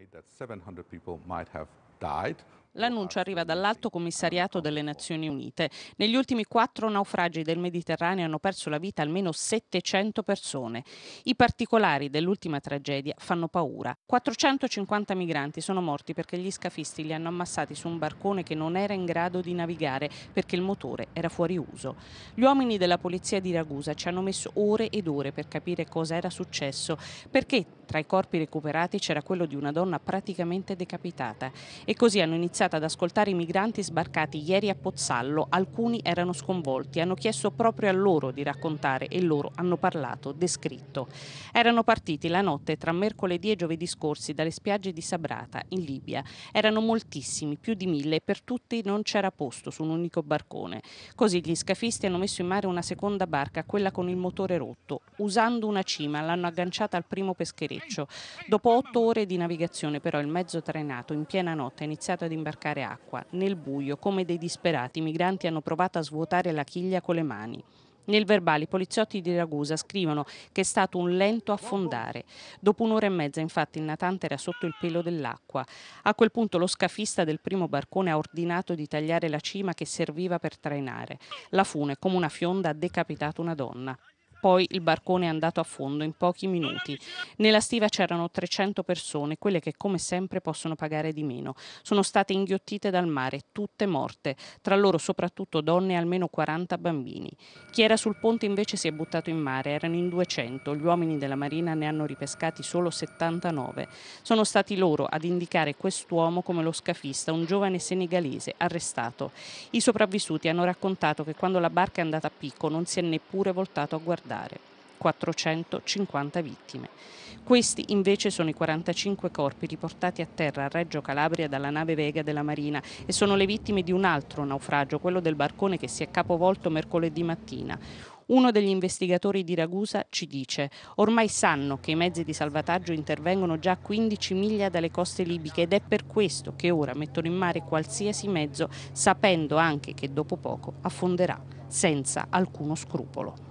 estimate that 700 people might have died L'annuncio arriva dall'Alto Commissariato delle Nazioni Unite. Negli ultimi quattro naufragi del Mediterraneo hanno perso la vita almeno 700 persone. I particolari dell'ultima tragedia fanno paura. 450 migranti sono morti perché gli scafisti li hanno ammassati su un barcone che non era in grado di navigare perché il motore era fuori uso. Gli uomini della polizia di Ragusa ci hanno messo ore ed ore per capire cosa era successo, perché tra i corpi recuperati c'era quello di una donna praticamente decapitata. E così hanno iniziato dedicata ad ascoltare i migranti sbarcati ieri a Pozzallo. Alcuni erano sconvolti, hanno chiesto proprio a loro di raccontare e loro hanno parlato, descritto. Erano partiti la notte tra mercoledì e giovedì scorsi dalle spiagge di Sabrata, in Libia. Erano moltissimi, più di mille, e per tutti non c'era posto su un unico barcone. Così gli scafisti hanno messo in mare una seconda barca, quella con il motore rotto. Usando una cima l'hanno agganciata al primo peschereccio. Dopo otto ore di navigazione, però, il mezzo trainato in piena notte ha iniziato ad imbarcare imbarcare acqua. Nel buio, come dei disperati, i migranti hanno provato a svuotare la chiglia con le mani. Nel verbale i poliziotti di Ragusa scrivono che è stato un lento affondare. Dopo un'ora e mezza infatti il natante era sotto il pelo dell'acqua. A quel punto lo scafista del primo barcone ha ordinato di tagliare la cima che serviva per trainare. La fune, come una fionda, ha decapitato una donna. Poi il barcone è andato a fondo in pochi minuti. Nella stiva c'erano 300 persone, quelle che come sempre possono pagare di meno. Sono state inghiottite dal mare, tutte morte, tra loro soprattutto donne e almeno 40 bambini. Chi era sul ponte invece si è buttato in mare, erano in 200, gli uomini della marina ne hanno ripescati solo 79. Sono stati loro ad indicare quest'uomo come lo scafista, un giovane senegalese arrestato. I sopravvissuti hanno raccontato che quando la barca è andata a picco non si è neppure voltato a guardare bombardare. 450 vittime. Questi invece sono i 45 corpi riportati a terra a Reggio Calabria dalla nave Vega della Marina e sono le vittime di un altro naufragio, quello del barcone che si è capovolto mercoledì mattina. Uno degli investigatori di Ragusa ci dice: Ormai sanno che i mezzi di salvataggio intervengono già a 15 miglia dalle coste libiche ed è per questo che ora mettono in mare qualsiasi mezzo, sapendo anche che dopo poco affonderà, senza alcuno scrupolo.